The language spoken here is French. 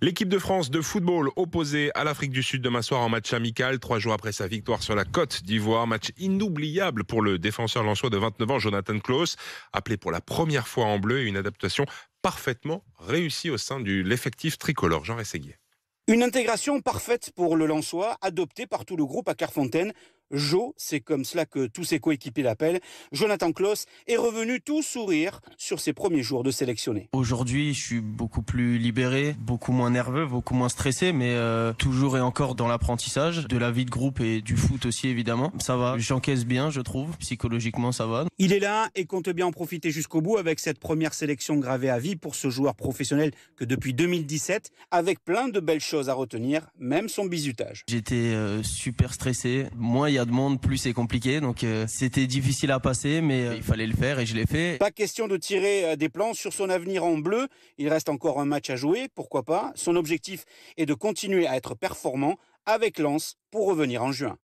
L'équipe de France de football opposée à l'Afrique du Sud demain soir en match amical, trois jours après sa victoire sur la Côte d'Ivoire. Match inoubliable pour le défenseur lançois de 29 ans, Jonathan Klaus, appelé pour la première fois en bleu et une adaptation parfaitement réussie au sein de l'effectif tricolore. Jean Rességuier. Une intégration parfaite pour le Lançois, adoptée par tout le groupe à Carfontaine Jo, c'est comme cela que tous ses coéquipiers l'appellent, Jonathan Kloss est revenu tout sourire sur ses premiers jours de sélectionné. Aujourd'hui, je suis beaucoup plus libéré, beaucoup moins nerveux, beaucoup moins stressé, mais euh, toujours et encore dans l'apprentissage, de la vie de groupe et du foot aussi évidemment. Ça va, j'encaisse bien, je trouve, psychologiquement ça va. Il est là et compte bien en profiter jusqu'au bout avec cette première sélection gravée à vie pour ce joueur professionnel que depuis 2017, avec plein de belles choses à retenir, même son bizutage. J'étais euh, super stressé. Moi, de monde, plus c'est compliqué. Donc euh, c'était difficile à passer, mais euh, il fallait le faire et je l'ai fait. Pas question de tirer euh, des plans sur son avenir en bleu. Il reste encore un match à jouer, pourquoi pas. Son objectif est de continuer à être performant avec Lens pour revenir en juin.